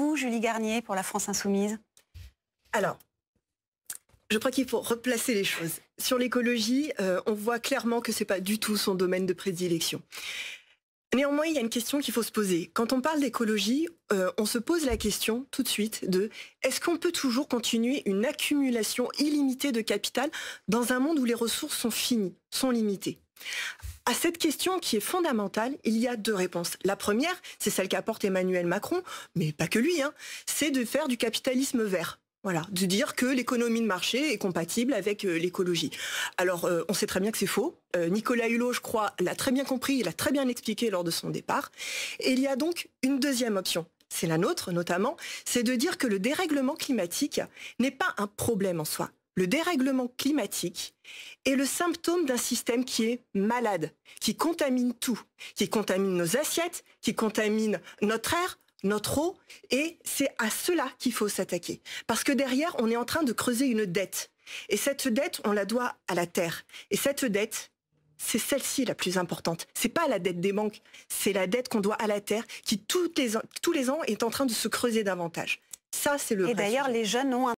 vous, Julie Garnier, pour la France Insoumise Alors, je crois qu'il faut replacer les choses. Sur l'écologie, euh, on voit clairement que ce n'est pas du tout son domaine de prédilection. Néanmoins, il y a une question qu'il faut se poser. Quand on parle d'écologie, euh, on se pose la question tout de suite de est-ce qu'on peut toujours continuer une accumulation illimitée de capital dans un monde où les ressources sont finies, sont limitées à cette question qui est fondamentale, il y a deux réponses. La première, c'est celle qu'apporte Emmanuel Macron, mais pas que lui, hein, c'est de faire du capitalisme vert. Voilà, de dire que l'économie de marché est compatible avec euh, l'écologie. Alors, euh, on sait très bien que c'est faux. Euh, Nicolas Hulot, je crois, l'a très bien compris, il l'a très bien expliqué lors de son départ. Et il y a donc une deuxième option, c'est la nôtre notamment, c'est de dire que le dérèglement climatique n'est pas un problème en soi, le dérèglement climatique est le symptôme d'un système qui est malade, qui contamine tout, qui contamine nos assiettes, qui contamine notre air, notre eau, et c'est à cela qu'il faut s'attaquer. Parce que derrière, on est en train de creuser une dette. Et cette dette, on la doit à la terre. Et cette dette, c'est celle-ci la plus importante. C'est pas la dette des banques, c'est la dette qu'on doit à la terre, qui tous les ans est en train de se creuser davantage. Ça, c'est le. Et d'ailleurs, les jeunes ont un